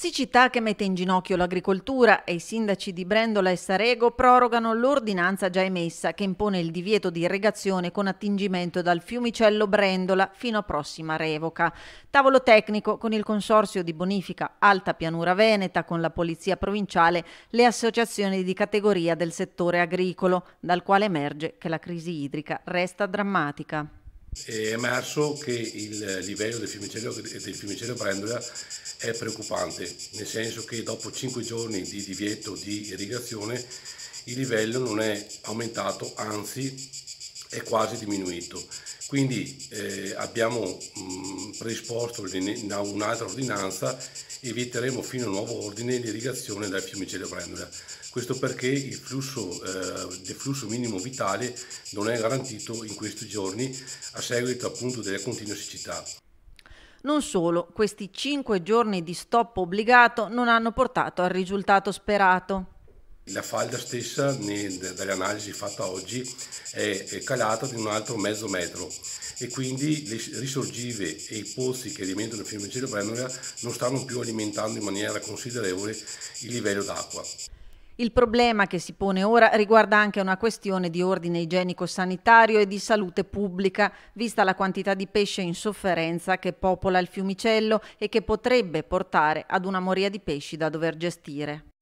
Siccità che mette in ginocchio l'agricoltura e i sindaci di Brendola e Sarego prorogano l'ordinanza già emessa che impone il divieto di irrigazione con attingimento dal fiumicello Brendola fino a prossima revoca. Tavolo tecnico con il Consorzio di Bonifica Alta Pianura Veneta, con la Polizia Provinciale, le associazioni di categoria del settore agricolo, dal quale emerge che la crisi idrica resta drammatica. È emerso che il livello del fiumicello, del fiumicello Brendola è preoccupante, nel senso che dopo 5 giorni di divieto di irrigazione il livello non è aumentato, anzi è quasi diminuito. Quindi eh, abbiamo mh, predisposto un'altra ordinanza eviteremo fino a nuovo ordine l'irrigazione del fiumicello Brendola. Questo perché il flusso, eh, il flusso minimo vitale non è garantito in questi giorni a seguito appunto delle continue siccità. Non solo, questi cinque giorni di stop obbligato non hanno portato al risultato sperato. La falda stessa, dall'analisi fatta oggi, è calata di un altro mezzo metro e quindi le risorgive e i pozzi che alimentano il fiume Celebrendola non stanno più alimentando in maniera considerevole il livello d'acqua. Il problema che si pone ora riguarda anche una questione di ordine igienico-sanitario e di salute pubblica, vista la quantità di pesce in sofferenza che popola il fiumicello e che potrebbe portare ad una moria di pesci da dover gestire.